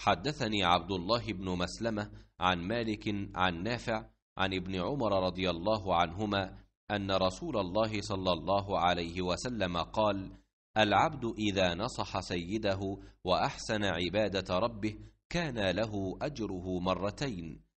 حدثني عبد الله بن مسلمه عن مالك عن نافع عن ابن عمر رضي الله عنهما ان رسول الله صلى الله عليه وسلم قال العبد اذا نصح سيده واحسن عباده ربه كان له اجره مرتين